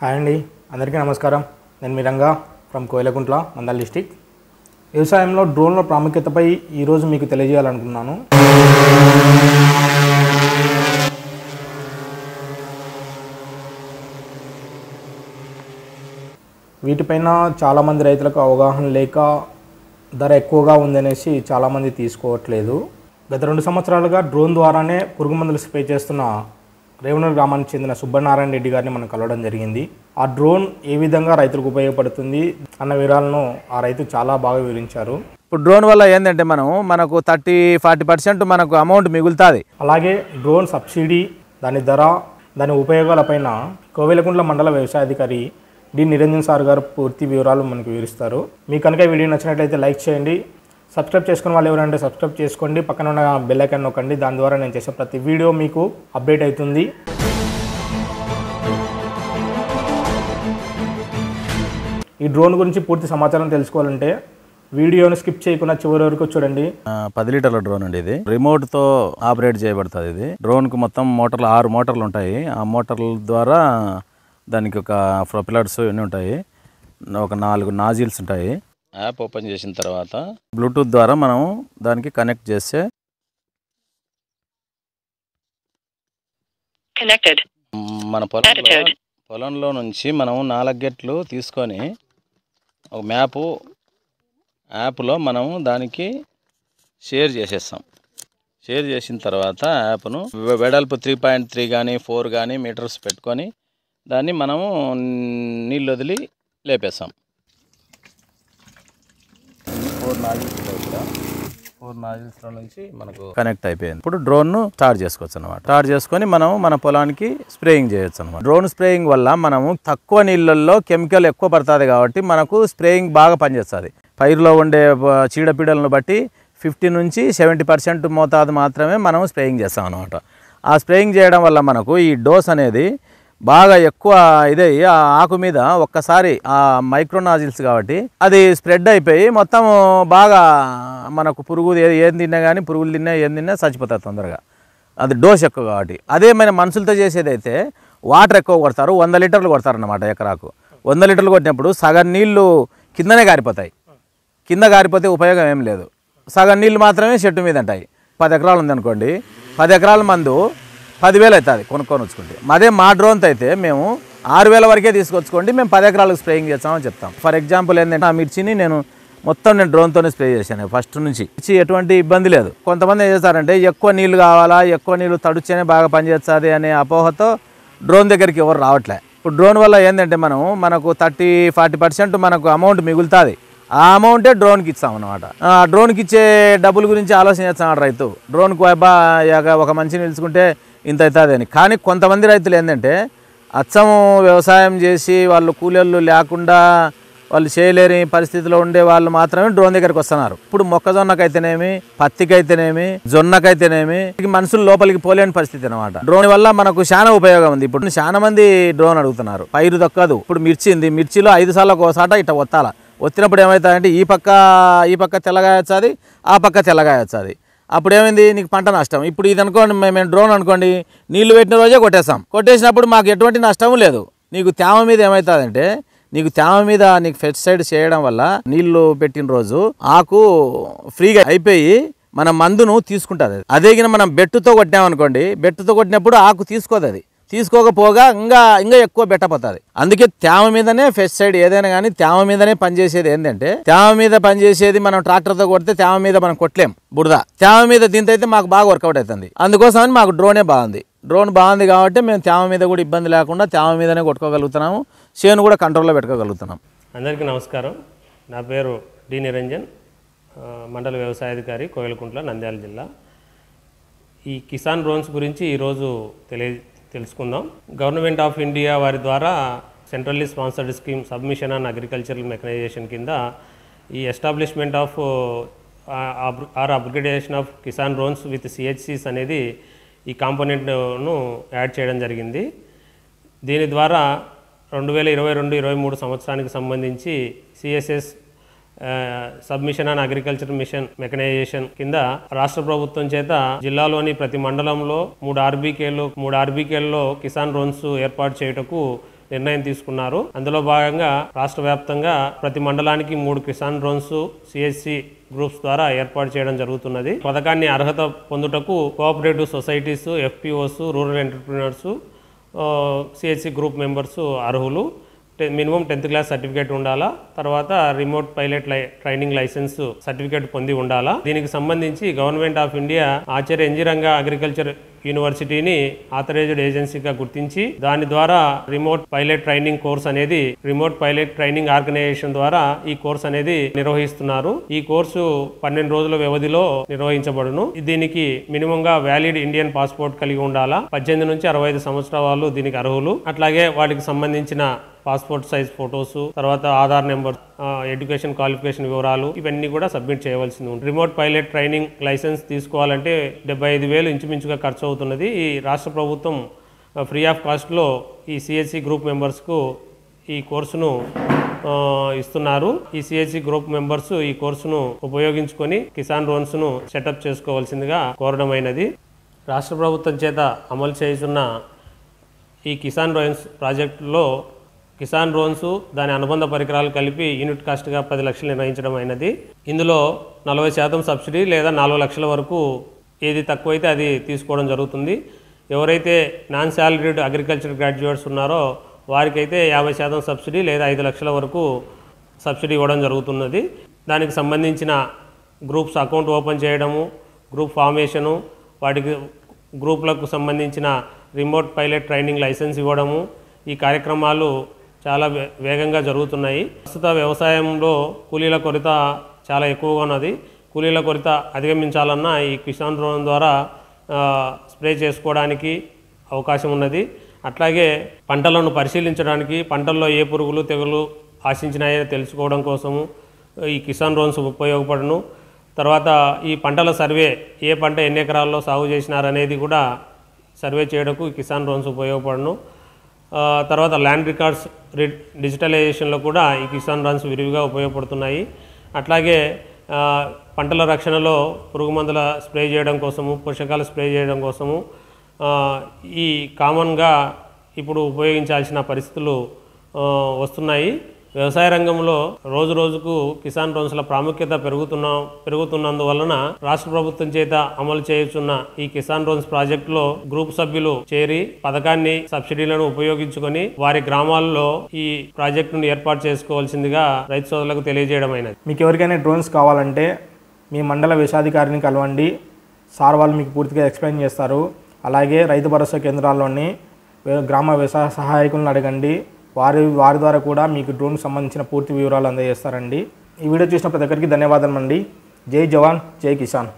hi అండి అందరికీ నమస్కారం నేను మీరంగా ఫ్రమ్ కోయలకుంట్ల మందల్ డిస్టిక్ వ్యవసాయంలో డ్రోన్ల ప్రాముఖ్యతపై ఈరోజు మీకు తెలియజేయాలనుకున్నాను వీటిపైన చాలామంది రైతులకు అవగాహన లేక ధర ఎక్కువగా ఉందనేసి చాలామంది తీసుకోవట్లేదు గత రెండు సంవత్సరాలుగా డ్రోన్ ద్వారానే పురుగు మందులు స్ప్రే చేస్తున్న రేవణ గ్రామానికి చెందిన సుబ్బనారాయణ రెడ్డి గారిని మనం కలవడం జరిగింది ఆ డ్రోన్ ఏ విధంగా రైతులకు ఉపయోగపడుతుంది అన్న వివరాలను ఆ రైతు చాలా బాగా వివరించారు ఇప్పుడు డ్రోన్ వల్ల ఏంటంటే మనం మనకు థర్టీ ఫార్టీ పర్సెంట్ మనకు అమౌంట్ మిగులుతుంది అలాగే డ్రోన్ సబ్సిడీ దాని ధర దాని ఉపయోగాలపైన కోవెలకుంట్ల మండల వ్యవసాయాధికారి డి నిరంజన్ సార్ గారు పూర్తి వివరాలు మనకు వివరిస్తారు మీకు కనుక వీడియో నచ్చినట్లయితే లైక్ చేయండి సబ్స్క్రైబ్ చేసుకున్న వాళ్ళు ఎవరంటే సబ్స్క్రైబ్ చేసుకోండి పక్కన ఉన్న బెల్లైకన్ నొక్కండి దాని ద్వారా నేను చేసే ప్రతి వీడియో మీకు అప్డేట్ అవుతుంది ఈ డ్రోన్ గురించి పూర్తి సమాచారం తెలుసుకోవాలంటే వీడియోను స్కిప్ చేయకుండా చివరి వరకు చూడండి పది లీటర్ల డ్రోన్ అండి ఇది రిమోట్ తో ఆపరేట్ చేయబడుతుంది ఇది డ్రోన్ కు మొత్తం మోటార్లు ఆరు మోటార్లు ఉంటాయి ఆ మోటార్ల ద్వారా దానికి ఒక ప్రొపిలర్స్ ఇవన్నీ ఉంటాయి ఒక నాలుగు నాజిల్స్ ఉంటాయి యాప్ ఓపెన్ చేసిన తర్వాత బ్లూటూత్ ద్వారా మనం దానికి కనెక్ట్ చేస్తే మన పొలంలో పొలంలో నుంచి మనం నాలుగు గెట్లు తీసుకొని ఒక మ్యాపు యాప్లో మనం దానికి షేర్ చేసేస్తాం షేర్ చేసిన తర్వాత యాప్ను వెడల్పు త్రీ పాయింట్ త్రీ కానీ ఫోర్ కానీ మీటర్స్ పెట్టుకొని దాన్ని మనము నీళ్ళు వదిలి లేపేస్తాం ఫోర్ ఫోర్ నాజిల్స్ లో నుంచి మనకు కనెక్ట్ అయిపోయింది ఇప్పుడు డ్రోన్ ను స్టార్ట్ చేసుకోవచ్చు అనమాట స్టార్ట్ చేసుకొని మనం మన పొలానికి స్ప్రేయింగ్ చేయొచ్చు అనమాట డ్రోన్ స్ప్రేయింగ్ వల్ల మనము తక్కువ నీళ్ళల్లో కెమికల్ ఎక్కువ పడుతుంది కాబట్టి మనకు స్ప్రేయింగ్ బాగా పనిచేస్తుంది పైరులో ఉండే చీడపీడలను బట్టి ఫిఫ్టీ నుంచి సెవెంటీ పర్సెంట్ మోతాదు మాత్రమే మనం స్ప్రేయింగ్ చేస్తాం అనమాట ఆ స్ప్రేయింగ్ చేయడం వల్ల మనకు ఈ డోస్ అనేది బాగా ఎక్కువ ఇదే ఆ ఆకు మీద ఒక్కసారి ఆ మైక్రోనాజిల్స్ కాబట్టి అది స్ప్రెడ్ అయిపోయి మొత్తం బాగా మనకు పురుగు ఏం తిన్నా కానీ పురుగులు తిన్నా ఏం తిన్నా చచ్చిపోతారు తొందరగా అది డోస్ ఎక్కువ కాబట్టి అదే మన మనుషులతో చేసేదైతే వాటర్ ఎక్కువ కొడతారు వంద లీటర్లు కొడతారు అనమాట ఎకరాకు వంద లీటర్లు కొట్టినప్పుడు సగం నీళ్లు కిందనే గారిపోతాయి కింద గారిపోతే ఉపయోగం ఏం లేదు సగం నీళ్ళు మాత్రమే చెట్టు మీద ఉంటాయి పది ఎకరాలు ఉందనుకోండి పది ఎకరాల మందు పదివేలు అవుతుంది కొనుక్కొని వచ్చుకుంటే అదే మా డ్రోన్తో అయితే మేము ఆరు వేల వరకే తీసుకొచ్చుకోండి మేము పది ఎకరాలకు స్ప్రేయింగ్ చేస్తామని చెప్తాం ఫర్ ఎగ్జాంపుల్ ఏంటంటే ఆ మిర్చిని నేను మొత్తం నేను డ్రోన్తోనే స్ప్రే చేశాను ఫస్ట్ నుంచి మిర్చి ఎటువంటి ఇబ్బంది లేదు కొంతమంది ఏం చేస్తారంటే ఎక్కువ నీళ్లు కావాలా ఎక్కువ నీళ్లు తడుచేనే బాగా పనిచేస్తుంది అనే అపోహతో డ్రోన్ దగ్గరికి ఎవరు రావట్లే ఇప్పుడు డ్రోన్ వల్ల ఏంటంటే మనం మనకు థర్టీ ఫార్టీ పర్సెంట్ మనకు అమౌంట్ మిగులుతుంది ఆ అమౌంటే డ్రోన్కి ఇస్తామన్నమాట ఆ డ్రోన్కి ఇచ్చే డబ్బుల గురించి ఆలోచన చేస్తాడు రైతు డ్రోన్కు అబ్బా ఒక మంచి నిలుచుకుంటే ఇంత అవుతుంది అని కానీ కొంతమంది రైతులు ఏంటంటే అచ్చం వ్యవసాయం చేసి వాళ్ళు కూలీళ్ళు లేకుండా వాళ్ళు చేయలేని పరిస్థితిలో ఉండే వాళ్ళు మాత్రమే డ్రోన్ దగ్గరికి వస్తున్నారు ఇప్పుడు మొక్కజొన్నకైతేనేమి పత్తికైతేనేమి జొన్నకైతేనేమి మనుషులు లోపలికి పోలేని పరిస్థితి అనమాట డ్రోన్ వల్ల మనకు చాలా ఉపయోగం ఉంది ఇప్పుడు చాలా మంది డ్రోన్ అడుగుతున్నారు పైరు దక్కదు ఇప్పుడు మిర్చి ఉంది మిర్చిలో ఐదు సార్లు ఒకసాట ఇట్లా వత్తాల వచ్చినప్పుడు ఏమవుతుందంటే ఈ పక్క ఈ పక్క తెల్లగా వచ్చాది ఆ పక్క తెల్లగా వచ్చాది అప్పుడు ఏమైంది నీకు పంట నష్టం ఇప్పుడు ఇది అనుకోండి మేము డ్రోన్ అనుకోండి నీళ్లు పెట్టిన రోజే కొట్టేస్తాం కొట్టేసినప్పుడు మాకు ఎటువంటి నష్టం లేదు నీకు తేమ మీద ఏమవుతుందంటే నీకు తేమ మీద నీకు ఫెస్టిసైడ్ చేయడం వల్ల నీళ్లు పెట్టిన రోజు ఆకు ఫ్రీగా అయిపోయి మన మందును తీసుకుంటుంది అది అదేగిన మనం బెట్టుతో కొట్టినామనుకోండి బెట్టుతో కొట్టినప్పుడు ఆకు తీసుకోదు అది తీసుకోకపోగా ఇంకా ఇంకా ఎక్కువ బెట్టపోతుంది అందుకే తేమ మీదనే సైడ్ ఏదైనా కానీ తేమ మీదనే పనిచేసేది ఏంటంటే తేమ మీద పనిచేసేది మనం ట్రాక్టర్తో కొడితే తేమ మీద మనం కొట్టలేం బురద తేమ మీద దీంతో అయితే మాకు బాగా వర్కౌట్ అవుతుంది అందుకోసమని మాకు డ్రోనే బాగుంది డ్రోన్ బాగుంది కాబట్టి మేము తేమ మీద కూడా ఇబ్బంది లేకుండా తేమ మీదనే కొట్టుకోగలుగుతున్నాము చేను కూడా కంట్రోల్లో పెట్టుకోగలుగుతున్నాం అందరికీ నమస్కారం నా పేరు డి నిరంజన్ మండల వ్యవసాయాధికారి కోయలకుంట్ల నంద్యాల జిల్లా ఈ కిసాన్ డ్రోన్స్ గురించి ఈరోజు తెలియ తెలుసుకుందాం గవర్నమెంట్ ఆఫ్ ఇండియా వారి ద్వారా centrally sponsored scheme submission and agricultural mechanisation కింద ఈ establishment of or upgradation of Kisan drones with సిహెచ్సిస్ అనేది ఈ కాంపోనెంట్ను యాడ్ చేయడం జరిగింది దీని ద్వారా రెండు వేల ఇరవై రెండు ఇరవై మూడు సంవత్సరానికి సంబంధించి CSS sub mission and agriculture mission mechanisation కింద రాష్ట్ర ప్రభుత్వం చేత జిల్లాలోని ప్రతి మండలంలో మూడు ఆర్బీకేలు మూడు ఆర్బీకేల్లో కిసాన్ రోన్స్ ఏర్పాటు చేయుటకు నిర్ణయం తీసుకున్నారు అందులో భాగంగా రాష్ట్ర వ్యాప్తంగా ప్రతి మండలానికి మూడు కిసాన్ డ్రోన్స్ సిఎస్సి గ్రూప్స్ ద్వారా ఏర్పాటు చేయడం జరుగుతున్నది పథకాన్ని అర్హత పొందుటకు cooperative societies FPOs rural entrepreneurs CSC group members అర్హులు మినిమం టెన్త్ క్లాస్ సర్టిఫికేట్ ఉండాలా తర్వాత remote pilot training licence certificate పొంది ఉండాలా దీనికి సంబంధించి government of India Acharya ఇంజిరంగా agriculture యూనివర్సిటీని ఆథరైజ్డ్ ఏజెన్సీగా గుర్తించి దాని ద్వారా రిమోట్ పైలట్ ట్రైనింగ్ కోర్స్ అనేది రిమోట్ పైలట్ ట్రైనింగ్ ఆర్గనైజేషన్ ద్వారా ఈ కోర్స్ అనేది నిర్వహిస్తున్నారు ఈ కోర్సు పన్నెండు రోజుల వ్యవధిలో నిర్వహించబడును దీనికి మినిమంగా వ్యాలిడ్ ఇండియన్ పాస్పోర్ట్ కలిగి ఉండాలా పద్దెనిమిది నుంచి అరవై ఐదు సంవత్సరాల వాళ్ళు దీనికి అర్హులు అట్లాగే వాటికి సంబంధించిన పాస్పోర్ట్ సైజ్ ఫొటోస్ తర్వాత ఆధార్ నెంబర్ ఎడ్యుకేషన్ క్వాలిఫికేషన్ వివరాలు ఇవన్నీ కూడా సబ్మిట్ చేయవలసింది ఉంది రిమోట్ పైలట్ ట్రైనింగ్ లైసెన్స్ తీసుకోవాలంటే డెబ్బై ఐదు వేలు ఇంచుమించుగా ఖర్చు అవుతున్నది ఈ రాష్ట్ర ప్రభుత్వం ఫ్రీ ఆఫ్ కాస్ట్లో ఈ సిఎస్సి గ్రూప్ మెంబర్స్కు ఈ కోర్సును ఇస్తున్నారు ఈ సిఎస్సి గ్రూప్ మెంబర్స్ ఈ కోర్సును ఉపయోగించుకొని కిసాన్ లోన్స్ను సెటప్ చేసుకోవాల్సిందిగా కోరడమైనది రాష్ట్ర ప్రభుత్వం చేత అమలు చేస్తున్న ఈ కిసాన్ లోన్స్ ప్రాజెక్టులో కిసాన్ రోన్స్ దాని అనుబంధ పరికరాలు కలిపి యూనిట్ కాస్ట్గా పది లక్షలు నిర్ణయించడం అయినది ఇందులో నలభై శాతం సబ్సిడీ లేదా నాలుగు లక్షల వరకు ఏది తక్కువైతే అది తీసుకోవడం జరుగుతుంది ఎవరైతే నాన్ శాలరీడ్ అగ్రికల్చర్ గ్రాడ్యుయేట్స్ ఉన్నారో వారికైతే యాభై శాతం సబ్సిడీ లేదా ఐదు లక్షల వరకు సబ్సిడీ ఇవ్వడం జరుగుతున్నది దానికి సంబంధించిన గ్రూప్స్ అకౌంట్ ఓపెన్ చేయడము గ్రూప్ ఫార్మేషను వాటికి గ్రూప్లకు సంబంధించిన రిమోట్ పైలట్ ట్రైనింగ్ లైసెన్స్ ఇవ్వడము ఈ కార్యక్రమాలు చాలా వేగంగా జరుగుతున్నాయి ప్రస్తుత వ్యవసాయంలో కూలీల కొరత చాలా ఎక్కువగా ఉన్నది కూలీల కొరత అధిగమించాలన్నా ఈ కిసాన్ రుణం ద్వారా స్ప్రే చేసుకోవడానికి అవకాశం ఉన్నది అట్లాగే పంటలను పరిశీలించడానికి పంటల్లో ఏ పురుగులు తెగులు ఆశించినాయో తెలుసుకోవడం కోసము ఈ కిసాన్ రోన్స్ ఉపయోగపడను తర్వాత ఈ పంటల సర్వే ఏ పంట ఎన్ని ఎకరాల్లో సాగు చేసినారనేది కూడా సర్వే చేయడకు కిసాన్ రోన్స్ ఉపయోగపడను తర్వాత ల్యాండ్ రికార్డ్స్ డిజిటలైజేషన్లో కూడా ఈ కిసాన్ రోన్స్ విరివిగా ఉపయోగపడుతున్నాయి అట్లాగే పంటల రక్షణలో పురుగు మందుల స్ప్రే చేయడం కోసము పోషకాలు స్ప్రే చేయడం కోసము ఈ కామన్గా ఇప్పుడు ఉపయోగించాల్సిన పరిస్థితులు వస్తున్నాయి వ్యవసాయ రంగంలో రోజు రోజుకు కిసాన్ రోన్స్ల ప్రాముఖ్యత పెరుగుతున్న పెరుగుతున్నందువలన రాష్ట్ర ప్రభుత్వం చేత అమలు చేయుచున్న ఈ కిసాన్ రుణస్ ప్రాజెక్టులో గ్రూప్ సభ్యులు చేరి పథకాన్ని సబ్సిడీలను ఉపయోగించుకొని వారి గ్రామాల్లో ఈ ప్రాజెక్టును ఏర్పాటు చేసుకోవాల్సిందిగా రైతు సోదరులకు తెలియజేయడమైనది మీకు ఎవరికైనా డ్రోన్స్ కావాలంటే మీ మండల విషాధికారిని కలవండి సార్ వాళ్ళు మీకు పూర్తిగా ఎక్స్ప్లెయిన్ చేస్తారు అలాగే రైతు భరోసా కేంద్రాల్లోని గ్రామ వ్యవసాయ సహాయకులను అడగండి వారి వారి ద్వారా కూడా మీకు డ్రోన్ సంబంధించిన పూర్తి వివరాలు అందజేస్తారండి ఈ వీడియో చూసిన ప్రతి ఒక్కరికి ధన్యవాదం అండి జై జవాన్ జై కిసాన్